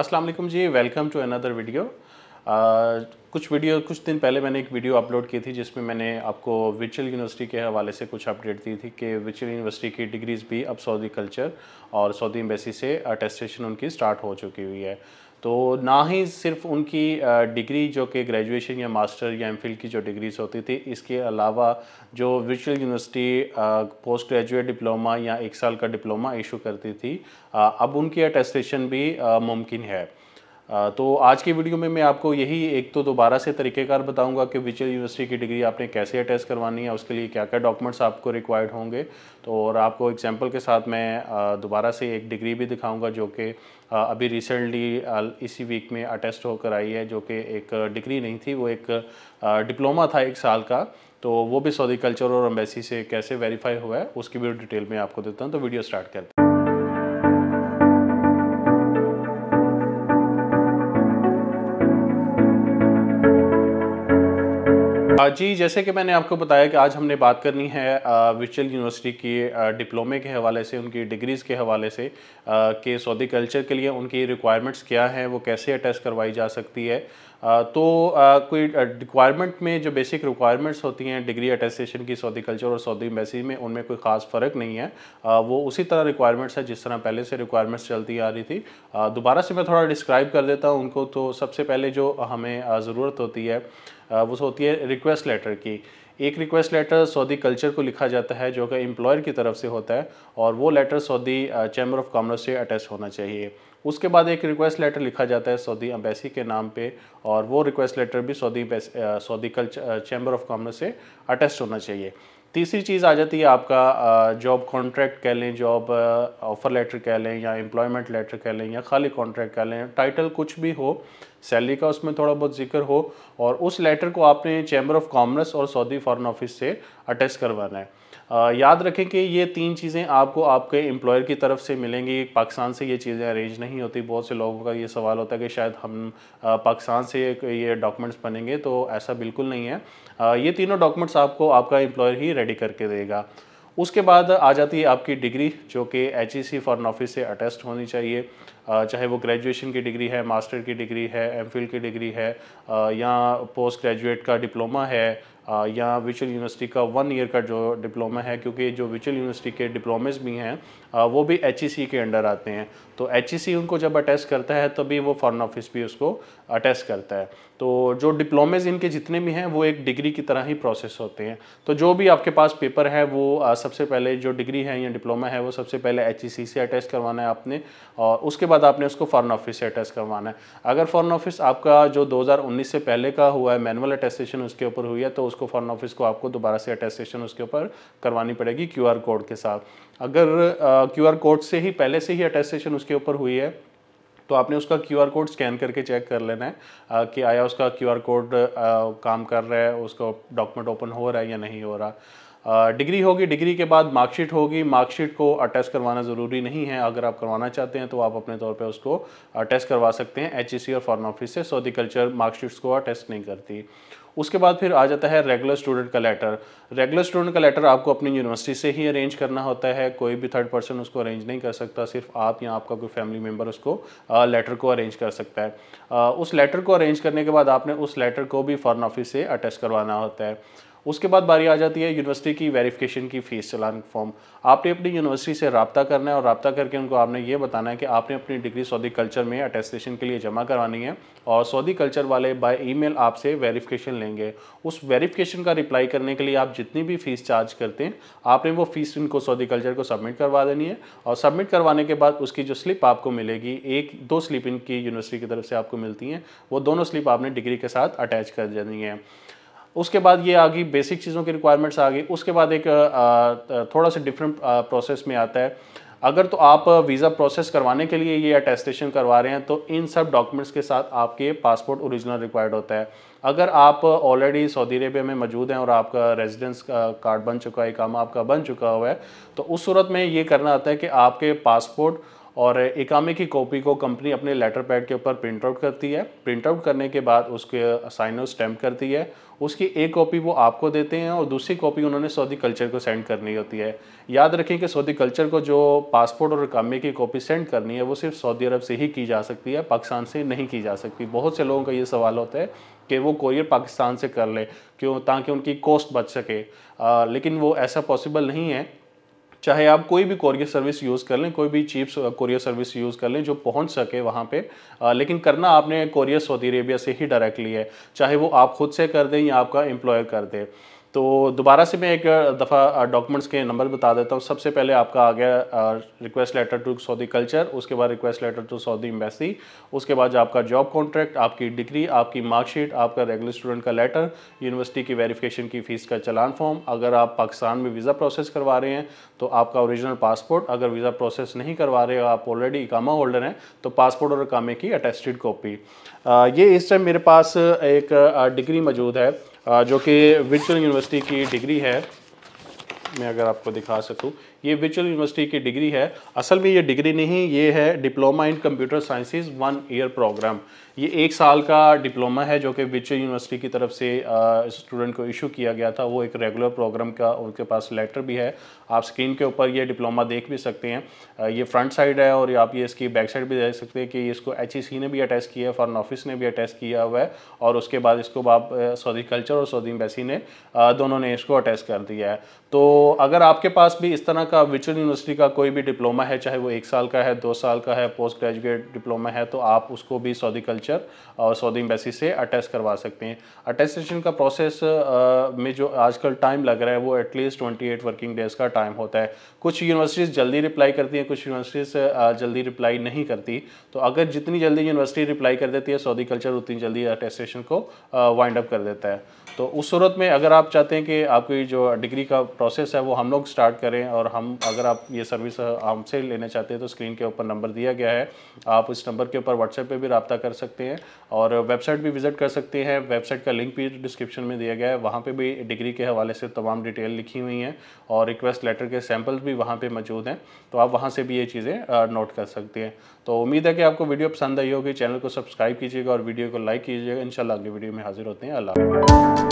अस्सलाम वालेकुम जी वेलकम टू अनदर वीडियो कुछ वीडियो कुछ दिन पहले मैंने एक वीडियो अपलोड की थी जिसमें मैंने आपको विचल यूनिवर्सिटी के हवाले से कुछ अपडेट दी थी कि विचल यूनिवर्सिटी की डिग्रीज़ भी अब सऊदी कल्चर और सऊदी एम्बेसी से अटेस्टेशन उनकी स्टार्ट हो चुकी हुई है तो ना ही सिर्फ उनकी डिग्री जो कि ग्रेजुएशन या मास्टर या एम की जो डिग्रीज होती थी इसके अलावा जो विचुअल यूनिवर्सिटी पोस्ट ग्रेजुएट डिप्लोमा या एक साल का डिप्लोमा इशू करती थी अब उनकी अटेस्टेशन भी मुमकिन है तो आज की वीडियो में मैं आपको यही एक तो दोबारा से तरीक़ेकार बताऊंगा कि विचर यूनिवर्सिटी की डिग्री आपने कैसे अटेस्ट करवानी है उसके लिए क्या क्या डॉक्यूमेंट्स आपको रिक्वायर्ड होंगे तो और आपको एग्जांपल के साथ मैं दोबारा से एक डिग्री भी दिखाऊंगा जो कि अभी रिसेंटली इसी वीक में अटेस्ट होकर आई है जो कि एक डिग्री नहीं थी वो एक डिप्लोमा था एक साल का तो वो भी सऊदी कल्चर और अम्बेसी से कैसे वेरीफाई हुआ है उसकी भी डिटेल में आपको देता हूँ तो वीडियो स्टार्ट करते हैं Uh, जी जैसे कि मैंने आपको बताया कि आज हमने बात करनी है विचुअल uh, यूनिवर्सिटी की डिप्लोमे uh, के हवाले से उनकी डिग्रीज़ के हवाले से कि सऊदी कल्चर के लिए उनकी रिक्वायरमेंट्स क्या हैं वो कैसे अटेस्ट करवाई जा सकती है तो कोई रिक्वायरमेंट में जो बेसिक रिक्वायरमेंट्स होती हैं डिग्री अटेस्टेशन की सऊदी कल्चर और सऊदी एम्बेसी में उनमें कोई ख़ास फ़र्क नहीं है वो उसी तरह रिक्वायरमेंट्स है जिस तरह पहले से रिक्वायरमेंट्स चलती आ रही थी दोबारा से मैं थोड़ा डिस्क्राइब कर देता हूँ उनको तो सबसे पहले जो हमें ज़रूरत होती है वो होती है रिक्वेस्ट लेटर की एक रिक्वेस्ट लेटर सऊदी कल्चर को लिखा जाता है जो कि एम्प्लॉयर की तरफ से होता है और वो letter Saudi chamber of commerce से अटैच होना चाहिए उसके बाद एक रिक्वेस्ट लेटर लिखा जाता है सऊदी अम्बेसी के नाम पे और वो रिक्वेस्ट लेटर भी Saudi Saudi culture chamber of commerce से अटैच होना चाहिए तीसरी चीज़ आ जाती है आपका जॉब कॉन्ट्रैक्ट कह लें जॉब ऑफ़र लेटर कह लें या एम्प्लॉयमेंट लेटर कह लें या खाली कॉन्ट्रैक्ट कह लें टाइटल कुछ भी हो सैलरी का उसमें थोड़ा बहुत जिक्र हो और उस लेटर को आपने चैम्बर ऑफ कॉमर्स और सऊदी फॉरेन ऑफिस से अटैच करवाना है याद रखें कि ये तीन चीज़ें आपको आपके एम्प्लॉयर की तरफ से मिलेंगी पाकिस्तान से ये चीज़ें अरेंज नहीं होती बहुत से लोगों का ये सवाल होता है कि शायद हम पाकिस्तान से ये डॉक्यूमेंट्स बनेंगे तो ऐसा बिल्कुल नहीं है ये तीनों डॉक्यूमेंट्स आपको आपका एम्प्लॉयर ही रेडी करके देगा उसके बाद आ जाती है आपकी डिग्री जो कि H E C foreign office से अटेस्ट होनी चाहिए चाहे वो ग्रेजुएशन की डिग्री है मास्टर की डिग्री है एम की डिग्री है या पोस्ट ग्रेजुएट का डिप्लोमा है या विचुअल यूनिवर्सिटी का वन ईयर का जो डिप्लोमा है क्योंकि जो विचुअल यूनिवर्सिटी के डिप्लोमेज भी हैं वो भी एच e के अंडर आते हैं तो एच e उनको जब अटेस्ट करता है तभी वो फॉरन ऑफिस भी उसको अटेस्ट करता है तो जो डिप्लोमेज इनके जितने भी हैं वो एक डिग्री की तरह ही प्रोसेस होते हैं तो जो भी आपके पास पेपर है वो सबसे पहले जो डिग्री है या डिप्लोमा है वो सबसे पहले एच से अटेस्ट करवाना है आपने और उसके बाद आपने उसको फॉरन ऑफिस से अटेस्ट करवाना है अगर फॉरन ऑफिस आपका जो उन्नीस से पहले का हुआ है मैनुअल अटेस्टेशन उसके ऊपर हुई है तो उसको फॉरन ऑफिस को आपको दोबारा से अटेस्टेशन उसके ऊपर करवानी पड़ेगी क्यू कोड के साथ अगर क्यू uh, कोड से ही पहले से ही अटेस्टेशन उसके ऊपर हुई है तो आपने उसका आर कोड स्कैन करके चेक कर लेना है आ, कि आया उसका आर कोड काम कर रहा है उसका डॉक्यूमेंट ओपन हो रहा है या नहीं हो रहा डिग्री होगी डिग्री के बाद मार्कशीट होगी मार्कशीट को अटेस्ट करवाना ज़रूरी नहीं है अगर आप करवाना चाहते हैं तो आप अपने तौर पे उसको अटेस्ट करवा सकते हैं एच e और फॉरन ऑफिस से सो दी कल्चर मार्कशीट्स को अटेस्ट नहीं करती उसके बाद फिर आ जाता है रेगुलर स्टूडेंट का लेटर रेगुलर स्टूडेंट का लेटर आपको अपनी यूनिवर्सिटी से ही अरेंज करना होता है कोई भी थर्ड पर्सन उसको अरेंज नहीं कर सकता सिर्फ आप या आपका कोई फैमिली मेम्बर उसको लेटर को अरेंज कर सकता है उस लेटर को अरेंज करने के बाद आपने उस लेटर को भी फॉरन ऑफिस से अटैच करवाना होता है उसके बाद बारी आ जाती है यूनिवर्सिटी की वेरिफिकेशन की फ़ीस चलान फॉर्म आपने अपनी यूनिवर्सिटी से रबता करना है और रबता करके उनको आपने ये बताना है कि आपने अपनी डिग्री सऊदी कल्चर में अटेस्टेशन के लिए जमा करवानी है और सऊदी कल्चर वाले बाय ईमेल आपसे वेरिफिकेशन लेंगे उस वेरिफिकेशन का रिप्लाई करने के लिए आप जितनी भी फ़ीस चार्ज करते हैं आपने वो फ़ीस इनको सऊदी कल्चर को सबमिट करवा देनी है और सबमिट करवाने के बाद उसकी जो स्लिप आपको मिलेगी एक दो स्लिप इनकी यूनिवर्सिटी की तरफ से आपको मिलती हैं वो दोनों स्लिप आपने डिग्री के साथ अटैच कर देनी है उसके बाद ये आ गई बेसिक चीज़ों की रिक्वायरमेंट्स आ गई उसके बाद एक थोड़ा सा डिफरेंट प्रोसेस में आता है अगर तो आप वीज़ा प्रोसेस करवाने के लिए ये अटेस्टेशन करवा रहे हैं तो इन सब डॉक्यूमेंट्स के साथ आपके पासपोर्ट ओरिजिनल रिक्वायर्ड होता है अगर आप ऑलरेडी सऊदी अरेबिया में मौजूद हैं और आपका रेजिडेंस कार्ड बन चुका है काम आपका बन चुका हुआ है तो उस सूरत में ये करना आता है कि आपके पासपोर्ट और इकामे की कॉपी को कंपनी अपने लेटर पैड के ऊपर प्रिंट आउट करती है प्रिंट आउट करने के बाद उसके साइन और स्टैम्प करती है उसकी एक कॉपी वो आपको देते हैं और दूसरी कॉपी उन्होंने सऊदी कल्चर को सेंड करनी होती है याद रखें कि सऊदी कल्चर को जो पासपोर्ट और इकामे की कॉपी सेंड करनी है वो सिर्फ सऊदी अरब से ही की जा सकती है पाकिस्तान से नहीं की जा सकती बहुत से लोगों का ये सवाल होता है कि वो कोरियर पाकिस्तान से कर ले क्यों ताकि उनकी कॉस्ट बच सके आ, लेकिन वो ऐसा पॉसिबल नहीं है चाहे आप कोई भी कोरियर सर्विस यूज़ कर लें कोई भी चीप कोरियर सर्विस यूज़ कर लें जो पहुंच सके वहाँ पे आ, लेकिन करना आपने कोरियर सऊदी अरेबिया से ही डायरेक्टली है चाहे वो आप खुद से कर दें या आपका एम्प्लॉयर कर दें तो दोबारा से मैं एक दफ़ा डॉक्यूमेंट्स के नंबर बता देता हूँ सबसे पहले आपका आ गया request letter to Saudi culture उसके बाद request letter to Saudi embassy उसके बाद आपका जॉब कॉन्ट्रैक्ट आपकी डिग्री आपकी मार्कशीट आपका रेगुलर स्टूडेंट का लेटर यूनिवर्सिटी की वेरिफिकेशन की फ़ीस का चलान फॉर्म अगर आप पाकिस्तान में वीज़ा प्रोसेस करवा रहे हैं तो आपका ओरिजिनल पासपोर्ट अगर वीज़ा प्रोसेस नहीं करवा रहे हो आप ऑलरेडी इकामा होल्डर हैं तो पासपोर्ट और इकामे की अटेस्टेड कॉपी ये इस टाइम मेरे पास एक डिग्री मौजूद है जो कि विचुअल यूनिवर्सिटी की डिग्री है मैं अगर आपको दिखा सकूँ ये विचुअल यूनिवर्सिटी की डिग्री है असल में ये डिग्री नहीं ये है diploma in computer sciences one year program ये एक साल का डिप्लोमा है जो कि विचुअल यूनिवर्सिटी की तरफ से स्टूडेंट को इशू किया गया था वो एक रेगुलर प्रोग्राम का उनके पास लेटर भी है आप स्क्रीन के ऊपर ये डिप्लोमा देख भी सकते हैं ये फ्रंट साइड है और आप ये इसकी बैक साइड भी देख सकते हैं कि इसको एच e ने भी अटैच किया है फॉरन ऑफिस ने भी अटैच किया हुआ है और उसके बाद इसको आप सऊदी कल्चर और सऊदी एम्बेसी ने दोनों ने इसको अटैच कर दिया है तो अगर आपके पास भी इस तरह का विचुअल यूनिवर्सिटी का कोई भी डिप्लोमा है चाहे वो एक साल का है दो साल का है पोस्ट ग्रेजुएट डिप्लोमा है तो आप उसको भी सऊदी कल्चर और सऊदी एम्बेसी से अटेस्ट करवा सकते हैं अटेस्टेशन का प्रोसेस में जो आजकल टाइम लग रहा है वो at least twenty eight working days का टाइम होता है कुछ यूनिवर्सिटीज़ जल्दी रिप्लाई करती हैं कुछ यूनिवर्सिटीज़ जल्दी रिप्लाई नहीं करती तो अगर जितनी जल्दी यूनिवर्सिटी रिप्लाई कर देती है सऊदी कल्चर उतनी जल्दी अटेस्टेशन को वाइंड अप कर देता है तो उस सूरत में अगर आप चाहते हैं कि आपकी जो डिग्री का प्रोसेस है वो हम लोग स्टार्ट करें और हम हम अगर आप ये सर्विस हमसे लेना चाहते हैं तो स्क्रीन के ऊपर नंबर दिया गया है आप इस नंबर के ऊपर व्हाट्सएप पे भी रबता कर सकते हैं और वेबसाइट भी विजिट कर सकते हैं वेबसाइट का लिंक भी डिस्क्रिप्शन में दिया गया है वहाँ पर भी डिग्री के हवाले से तमाम डिटेल लिखी हुई हैं और रिक्वेस्ट लेटर के सैम्पल्स भी वहाँ पर मौजूद हैं तो आप वहाँ से भी ये चीज़ें नोट कर सकते हैं तो उम्मीद है कि आपको वीडियो पसंद आई होगी चैनल को सब्सक्राइब कीजिएगा और वीडियो को लाइक कीजिएगा इंशाल्लाह अगली वीडियो में हाजिर होते हैं अल्लाह